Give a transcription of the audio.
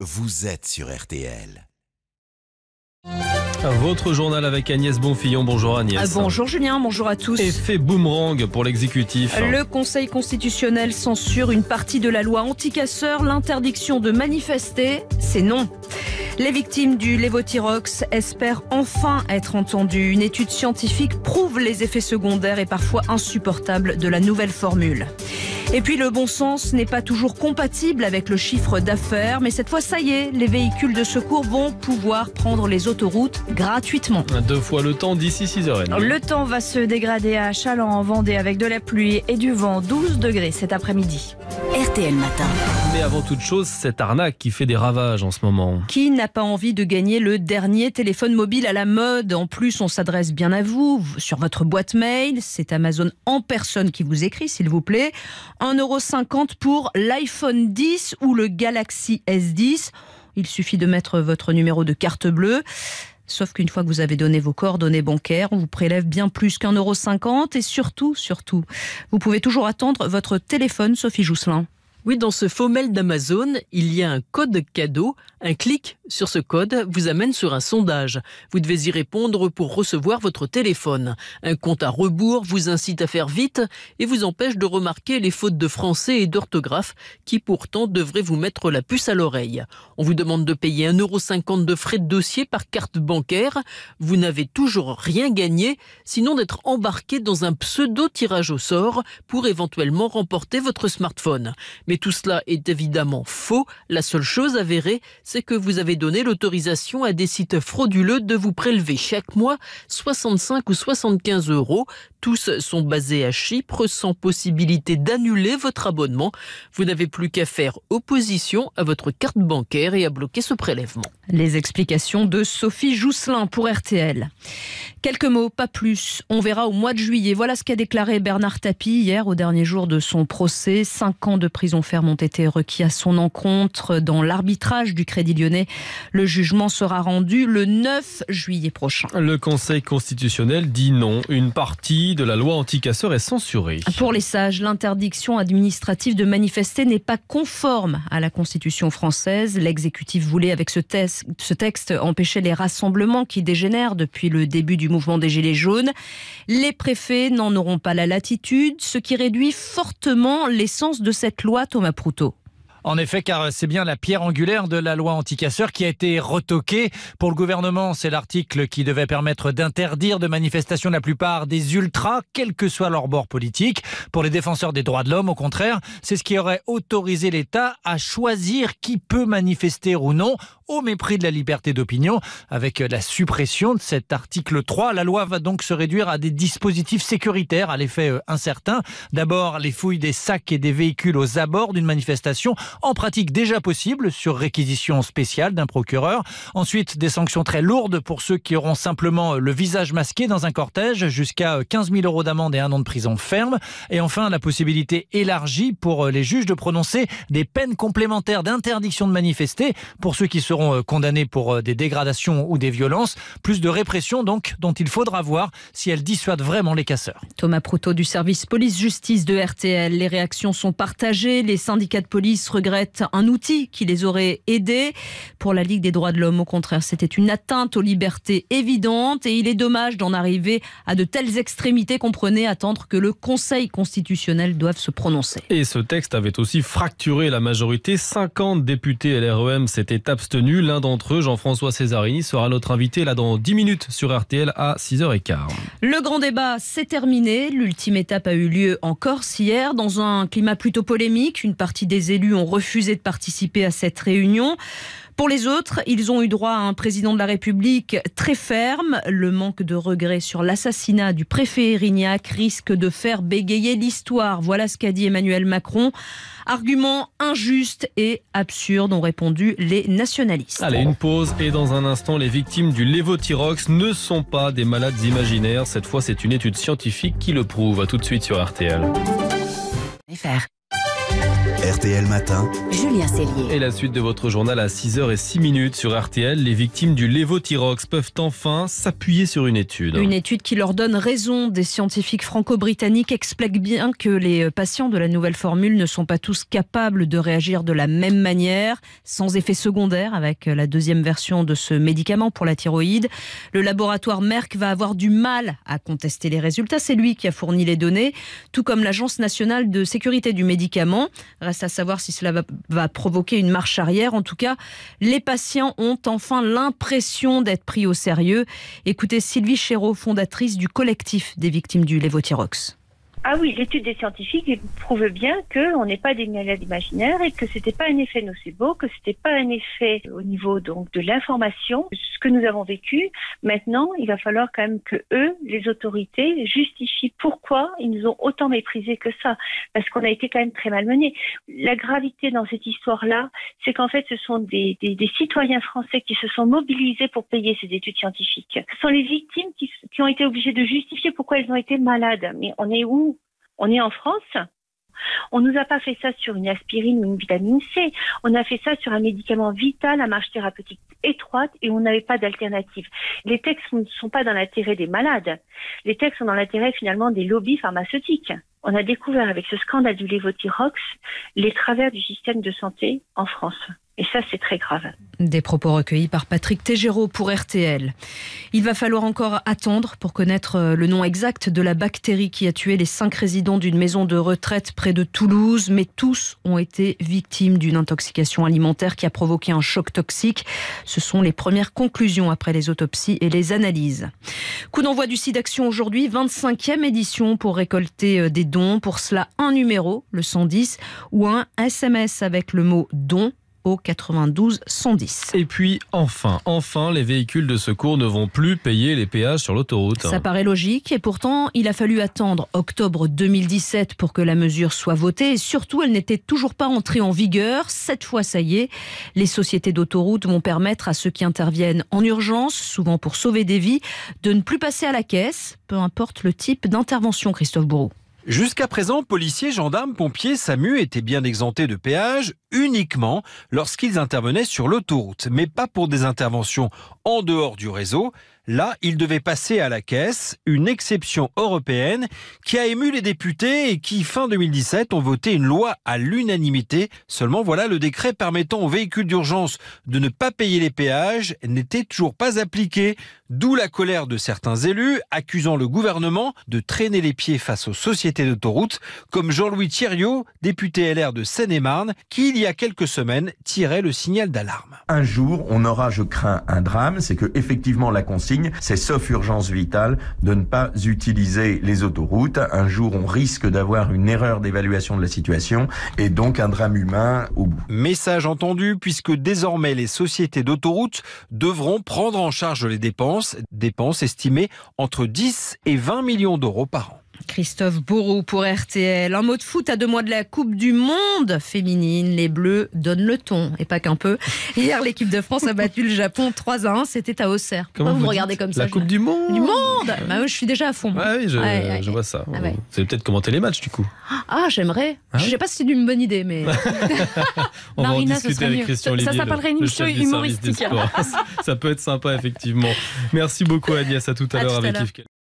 Vous êtes sur RTL. Ah, votre journal avec Agnès Bonfillon. Bonjour Agnès. Ah, bonjour Julien, bonjour à tous. Effet boomerang pour l'exécutif. Le Conseil constitutionnel censure une partie de la loi anticasseur. L'interdiction de manifester, c'est non. Les victimes du Lévothyrox espèrent enfin être entendues. Une étude scientifique prouve les effets secondaires et parfois insupportables de la nouvelle formule. Et puis le bon sens n'est pas toujours compatible avec le chiffre d'affaires, mais cette fois ça y est, les véhicules de secours vont pouvoir prendre les autoroutes gratuitement. Deux fois le temps d'ici 6 h Le temps va se dégrader à Chaland en Vendée avec de la pluie et du vent, 12 degrés cet après-midi. RTL Matin. Mais avant toute chose, cette arnaque qui fait des ravages en ce moment. Qui n'a pas envie de gagner le dernier téléphone mobile à la mode En plus, on s'adresse bien à vous sur votre boîte mail. C'est Amazon en personne qui vous écrit, s'il vous plaît. 1,50€ pour l'iPhone 10 ou le Galaxy S10. Il suffit de mettre votre numéro de carte bleue. Sauf qu'une fois que vous avez donné vos coordonnées bancaires, on vous prélève bien plus qu'un euro cinquante. Et surtout, surtout, vous pouvez toujours attendre votre téléphone, Sophie Jousselin. Oui, dans ce faux mail d'Amazon, il y a un code cadeau. Un clic sur ce code vous amène sur un sondage. Vous devez y répondre pour recevoir votre téléphone. Un compte à rebours vous incite à faire vite et vous empêche de remarquer les fautes de français et d'orthographe qui pourtant devraient vous mettre la puce à l'oreille. On vous demande de payer 1,50€ de frais de dossier par carte bancaire. Vous n'avez toujours rien gagné, sinon d'être embarqué dans un pseudo tirage au sort pour éventuellement remporter votre smartphone. Mais tout cela est évidemment faux. La seule chose avérée, c'est que vous avez donné l'autorisation à des sites frauduleux de vous prélever chaque mois 65 ou 75 euros tous sont basés à Chypre sans possibilité d'annuler votre abonnement. Vous n'avez plus qu'à faire opposition à votre carte bancaire et à bloquer ce prélèvement. Les explications de Sophie Jousselin pour RTL. Quelques mots, pas plus. On verra au mois de juillet. Voilà ce qu'a déclaré Bernard Tapie hier au dernier jour de son procès. Cinq ans de prison ferme ont été requis à son encontre dans l'arbitrage du Crédit Lyonnais. Le jugement sera rendu le 9 juillet prochain. Le Conseil constitutionnel dit non. Une partie de la loi anti est censurée. Pour les sages, l'interdiction administrative de manifester n'est pas conforme à la Constitution française. L'exécutif voulait, avec ce, ce texte, empêcher les rassemblements qui dégénèrent depuis le début du mouvement des Gilets jaunes. Les préfets n'en auront pas la latitude, ce qui réduit fortement l'essence de cette loi, Thomas Proutot. En effet, car c'est bien la pierre angulaire de la loi anticasseur qui a été retoquée. Pour le gouvernement, c'est l'article qui devait permettre d'interdire de manifestation la plupart des ultras, quel que soit leur bord politique. Pour les défenseurs des droits de l'homme, au contraire, c'est ce qui aurait autorisé l'État à choisir qui peut manifester ou non au mépris de la liberté d'opinion. Avec la suppression de cet article 3, la loi va donc se réduire à des dispositifs sécuritaires à l'effet euh, incertain. D'abord, les fouilles des sacs et des véhicules aux abords d'une manifestation en pratique déjà possible sur réquisition spéciale d'un procureur. Ensuite, des sanctions très lourdes pour ceux qui auront simplement le visage masqué dans un cortège, jusqu'à 15 euh, 000 euros d'amende et un an de prison ferme. Et enfin, la possibilité élargie pour euh, les juges de prononcer des peines complémentaires d'interdiction de manifester pour ceux qui seront euh, condamnés pour des dégradations ou des violences. Plus de répression donc dont il faudra voir si elle dissuade vraiment les casseurs. Thomas Proutot du service police-justice de RTL. Les réactions sont partagées. Les syndicats de police regrettent un outil qui les aurait aidés. Pour la Ligue des droits de l'homme, au contraire, c'était une atteinte aux libertés évidentes et il est dommage d'en arriver à de telles extrémités, comprenez, attendre que le Conseil constitutionnel doive se prononcer. Et ce texte avait aussi fracturé la majorité. 50 députés LREM s'étaient abstenus. L'un d'entre eux, Jean-François Césarini, sera notre invité là dans 10 minutes sur RTL à 6h15. Le grand débat s'est terminé. L'ultime étape a eu lieu en Corse hier dans un climat plutôt polémique. Une partie des élus ont refusé de participer à cette réunion. Pour les autres, ils ont eu droit à un président de la République très ferme. Le manque de regret sur l'assassinat du préfet Erignac risque de faire bégayer l'histoire. Voilà ce qu'a dit Emmanuel Macron. Argument injuste et absurde, ont répondu les nationalistes. Allez, une pause et dans un instant, les victimes du Lévothyrox ne sont pas des malades imaginaires. Cette fois, c'est une étude scientifique qui le prouve. A tout de suite sur RTL. Matin, Julien Et la suite de votre journal à 6h 06 minutes sur RTL, les victimes du Lévothyrox peuvent enfin s'appuyer sur une étude. Une étude qui leur donne raison. Des scientifiques franco-britanniques expliquent bien que les patients de la nouvelle formule ne sont pas tous capables de réagir de la même manière, sans effet secondaire avec la deuxième version de ce médicament pour la thyroïde. Le laboratoire Merck va avoir du mal à contester les résultats. C'est lui qui a fourni les données, tout comme l'Agence nationale de sécurité du médicament. à à savoir si cela va, provoquer une marche arrière. En tout cas, les patients ont enfin l'impression d'être pris au sérieux. Écoutez Sylvie Chéreau, fondatrice du collectif des victimes du Lévothyrox. Ah oui, l'étude des scientifiques prouve bien qu'on n'est pas des malades imaginaires et que c'était pas un effet nocebo, que c'était pas un effet au niveau donc de l'information, ce que nous avons vécu. Maintenant, il va falloir quand même que eux, les autorités, justifient pourquoi ils nous ont autant méprisé que ça, parce qu'on a été quand même très malmenés. La gravité dans cette histoire-là, c'est qu'en fait, ce sont des, citoyens français qui se sont mobilisés pour payer ces études scientifiques. Ce sont les victimes qui, qui ont été obligées de justifier pourquoi elles ont été malades. Mais on est où on est en France. On nous a pas fait ça sur une aspirine ou une vitamine C. On a fait ça sur un médicament vital à marge thérapeutique étroite et on n'avait pas d'alternative. Les textes ne sont pas dans l'intérêt des malades. Les textes sont dans l'intérêt finalement des lobbies pharmaceutiques. On a découvert avec ce scandale du levothyrox les travers du système de santé en France. Et ça, c'est très grave. Des propos recueillis par Patrick Tégéro pour RTL. Il va falloir encore attendre pour connaître euh, le nom exact de la bactérie qui a tué les cinq résidents d'une maison de retraite près de Toulouse, mais tous ont été victimes d'une intoxication alimentaire qui a provoqué un choc toxique. Ce sont les premières conclusions après les autopsies et les analyses. Coup d'envoi du d'action aujourd'hui, 25e édition pour récolter euh, des dons. Pour cela, un numéro, le 110, ou un SMS avec le mot don 92 110. Et puis enfin, enfin, les véhicules de secours ne vont plus payer les péages sur l'autoroute. Ça paraît logique et pourtant, il a fallu attendre octobre 2017 pour que la mesure soit votée et surtout, elle n'était toujours pas entrée en vigueur. Cette fois, ça y est, les sociétés d'autoroute vont permettre à ceux qui interviennent en urgence, souvent pour sauver des vies, de ne plus passer à la caisse, peu importe le type d'intervention, Christophe Bourreau. Jusqu'à présent, policiers, gendarmes, pompiers, SAMU étaient bien exemptés de péage uniquement lorsqu'ils intervenaient sur l'autoroute, mais pas pour des interventions en dehors du réseau. Là, il devait passer à la caisse, une exception européenne qui a ému les députés et qui, fin 2017, ont voté une loi à l'unanimité. Seulement, voilà, le décret permettant aux véhicules d'urgence de ne pas payer les péages n'était toujours pas appliqué. D'où la colère de certains élus, accusant le gouvernement de traîner les pieds face aux sociétés d'autoroute, comme Jean-Louis Thierriot, député LR de Seine-et-Marne, qui, il y a quelques semaines, tirait le signal d'alarme. Un jour, on aura, je crains, un drame, c'est que effectivement la consigne c'est sauf urgence vitale, de ne pas utiliser les autoroutes. Un jour, on risque d'avoir une erreur d'évaluation de la situation et donc un drame humain au bout. Message entendu, puisque désormais les sociétés d'autoroutes devront prendre en charge les dépenses, dépenses estimées entre 10 et 20 millions d'euros par an. Christophe Bourreau pour RTL. En mot de foot à deux mois de la Coupe du Monde féminine. Les Bleus donnent le ton, et pas qu'un peu. Hier, l'équipe de France a battu le Japon 3 à 1. C'était à Auxerre. vous, regardez comme ça La Coupe du Monde Du Monde bah Je suis déjà à fond. je, vois ça. Ah vous allez peut-être commenter les matchs, du coup. Ah, j'aimerais. Je ah je sais pas si c'est une bonne idée, mais. On va en discuter avec Christian Ça s'appellerait une émission humoristique. ça peut être sympa, effectivement. Merci beaucoup, Agnès. À tout à, l'heure avec Yves